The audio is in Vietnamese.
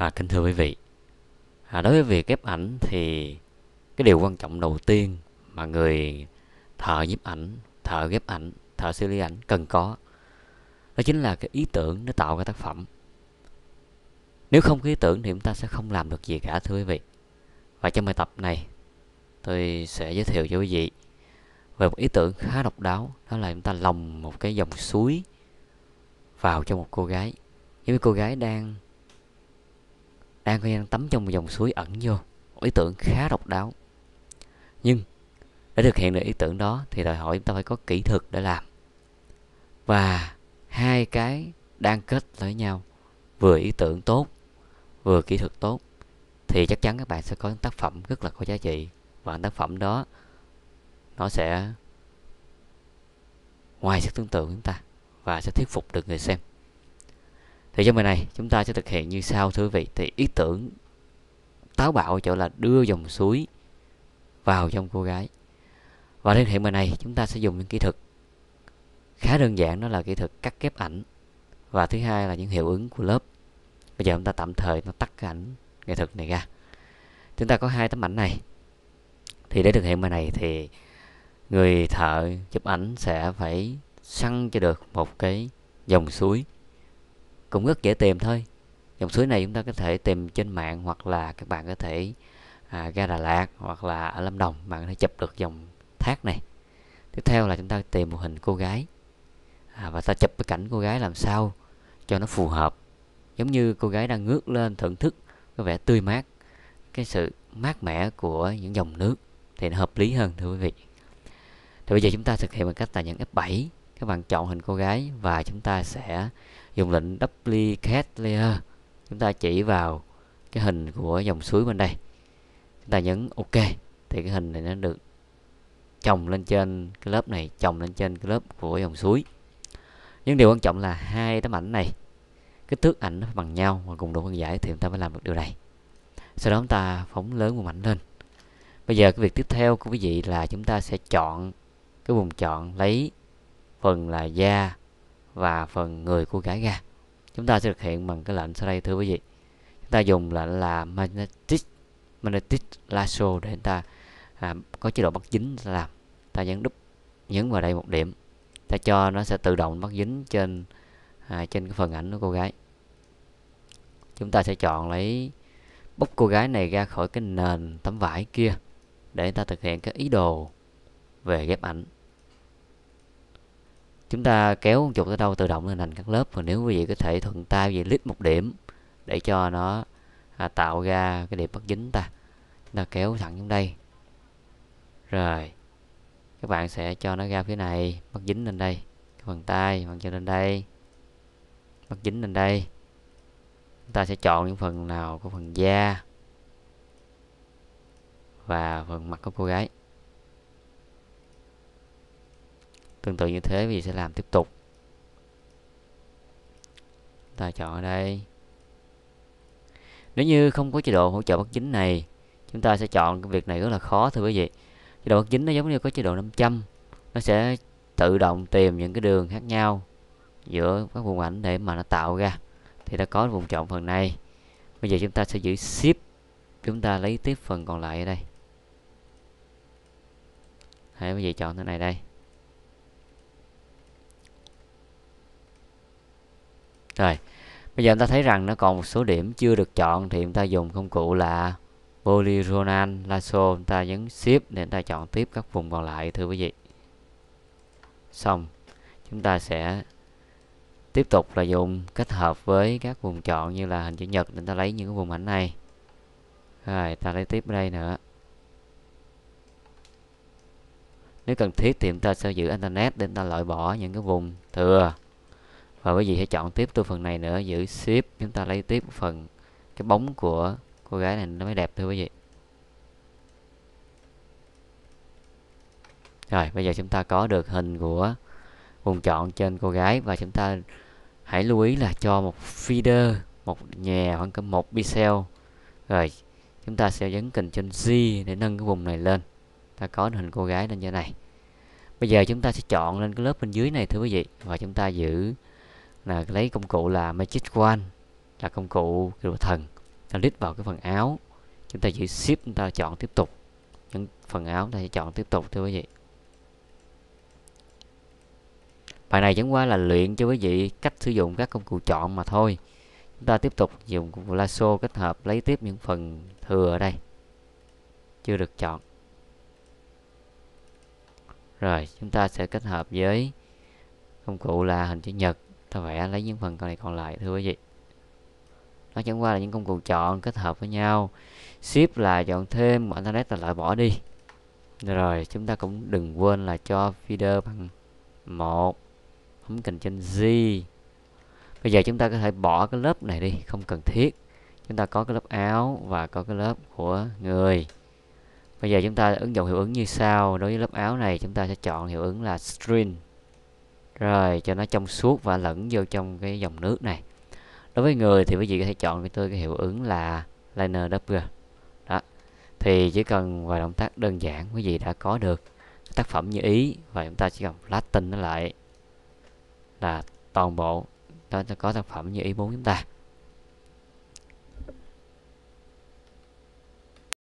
À, kính thưa quý vị, à, đối với việc ghép ảnh thì cái điều quan trọng đầu tiên mà người thợ nhiếp ảnh, thợ ghép ảnh, thợ xử lý ảnh cần có đó chính là cái ý tưởng để tạo ra tác phẩm. Nếu không có ý tưởng thì chúng ta sẽ không làm được gì cả thưa quý vị. Và trong bài tập này tôi sẽ giới thiệu cho quý vị về một ý tưởng khá độc đáo đó là chúng ta lồng một cái dòng suối vào cho một cô gái. Những cô gái đang đang đang tắm trong một dòng suối ẩn vô ý tưởng khá độc đáo nhưng để thực hiện được ý tưởng đó thì đòi hỏi chúng ta phải có kỹ thuật để làm và hai cái đang kết với nhau vừa ý tưởng tốt vừa kỹ thuật tốt thì chắc chắn các bạn sẽ có những tác phẩm rất là có giá trị và tác phẩm đó nó sẽ ngoài sức tưởng tượng của chúng ta và sẽ thuyết phục được người xem thì trong bài này chúng ta sẽ thực hiện như sau thưa quý vị thì ý tưởng táo bạo chỗ là đưa dòng suối vào trong cô gái và thực hiện bài này chúng ta sẽ dùng những kỹ thuật khá đơn giản đó là kỹ thuật cắt ghép ảnh và thứ hai là những hiệu ứng của lớp bây giờ chúng ta tạm thời nó tắt cái ảnh nghệ thuật này ra chúng ta có hai tấm ảnh này thì để thực hiện bài này thì người thợ chụp ảnh sẽ phải săn cho được một cái dòng suối cũng rất dễ tìm thôi dòng suối này chúng ta có thể tìm trên mạng hoặc là các bạn có thể à, ra Đà Lạt hoặc là ở Lâm Đồng bạn có thể chụp được dòng thác này tiếp theo là chúng ta tìm một hình cô gái à, và ta chụp cái cảnh cô gái làm sao cho nó phù hợp giống như cô gái đang ngước lên thưởng thức cái vẻ tươi mát cái sự mát mẻ của những dòng nước thì nó hợp lý hơn thưa quý vị thì bây giờ chúng ta thực hiện bằng cách là nhấn F7 các bạn chọn hình cô gái và chúng ta sẽ dùng lệnh duplicate layer chúng ta chỉ vào cái hình của dòng suối bên đây chúng ta nhấn ok thì cái hình này nó được chồng lên trên cái lớp này chồng lên trên cái lớp của dòng suối nhưng điều quan trọng là hai tấm ảnh này kích thước ảnh nó phải bằng nhau và cùng độ phân giải thì chúng ta mới làm được điều này sau đó chúng ta phóng lớn một ảnh lên bây giờ cái việc tiếp theo của quý vị là chúng ta sẽ chọn cái vùng chọn lấy phần là da và phần người của gái ra chúng ta sẽ thực hiện bằng cái lệnh sau đây thưa quý vị chúng ta dùng lệnh là magnetic magnetic lasso để chúng ta à, có chế độ bắt dính làm ta nhấn đúp nhấn vào đây một điểm ta cho nó sẽ tự động bắt dính trên à, trên cái phần ảnh của cô gái chúng ta sẽ chọn lấy bóc cô gái này ra khỏi cái nền tấm vải kia để ta thực hiện cái ý đồ về ghép ảnh chúng ta kéo con chuột tới đâu tự động lên thành các lớp và nếu quý vị có thể thuận tay về lít một điểm để cho nó à, tạo ra cái điểm bắt dính ta chúng ta kéo thẳng xuống đây rồi các bạn sẽ cho nó ra phía này bắt dính lên đây cái phần tay phần chân lên đây bắt dính lên đây chúng ta sẽ chọn những phần nào của phần da và phần mặt của cô gái tương tự như thế vì sẽ làm tiếp tục ta chọn ở đây nếu như không có chế độ hỗ trợ bất chính này chúng ta sẽ chọn cái việc này rất là khó thưa quý vị chế độ bất chính nó giống như có chế độ 500 nó sẽ tự động tìm những cái đường khác nhau giữa các vùng ảnh để mà nó tạo ra thì ta có vùng chọn phần này bây giờ chúng ta sẽ giữ ship chúng ta lấy tiếp phần còn lại ở đây hãy bây giờ chọn thế này đây rồi bây giờ chúng ta thấy rằng nó còn một số điểm chưa được chọn thì chúng ta dùng công cụ là polygonal lasso chúng ta nhấn shift để chúng ta chọn tiếp các vùng còn lại thưa quý vị xong chúng ta sẽ tiếp tục là dùng kết hợp với các vùng chọn như là hình chữ nhật để chúng ta lấy những cái vùng ảnh này rồi ta lấy tiếp ở đây nữa nếu cần thiết thì chúng ta sẽ giữ internet để chúng ta loại bỏ những cái vùng thừa và quý vị hãy chọn tiếp tôi phần này nữa giữ ship chúng ta lấy tiếp phần cái bóng của cô gái này nó mới đẹp thôi quý vị rồi bây giờ chúng ta có được hình của vùng chọn trên cô gái và chúng ta hãy lưu ý là cho một feeder một nhà khoảng cỡ một pixel rồi chúng ta sẽ nhấn cần trên z để nâng cái vùng này lên ta có hình cô gái lên như thế này bây giờ chúng ta sẽ chọn lên cái lớp bên dưới này thưa quý vị và chúng ta giữ là lấy công cụ là magic wand là công cụ kiểu thần ta lít vào cái phần áo chúng ta chỉ ship chúng ta chọn tiếp tục những phần áo ta sẽ chọn tiếp tục thưa quý vị bài này chẳng qua là luyện cho quý vị cách sử dụng các công cụ chọn mà thôi chúng ta tiếp tục dùng công cụ lasso kết hợp lấy tiếp những phần thừa ở đây chưa được chọn rồi chúng ta sẽ kết hợp với công cụ là hình chữ nhật ta vẽ lấy những phần này còn lại thưa quý vị nó chẳng qua là những công cụ chọn kết hợp với nhau ship là chọn thêm internet là loại bỏ đi rồi chúng ta cũng đừng quên là cho feeder bằng một bấm kình trên Z bây giờ chúng ta có thể bỏ cái lớp này đi không cần thiết chúng ta có cái lớp áo và có cái lớp của người bây giờ chúng ta ứng dụng hiệu ứng như sau đối với lớp áo này chúng ta sẽ chọn hiệu ứng là string rồi cho nó trong suốt và lẫn vô trong cái dòng nước này đối với người thì quý vị có thể chọn với tôi cái hiệu ứng là liner doppler đó thì chỉ cần vài động tác đơn giản quý vị đã có được tác phẩm như ý và chúng ta chỉ cần flatten nó lại là toàn bộ đó có tác phẩm như ý muốn chúng ta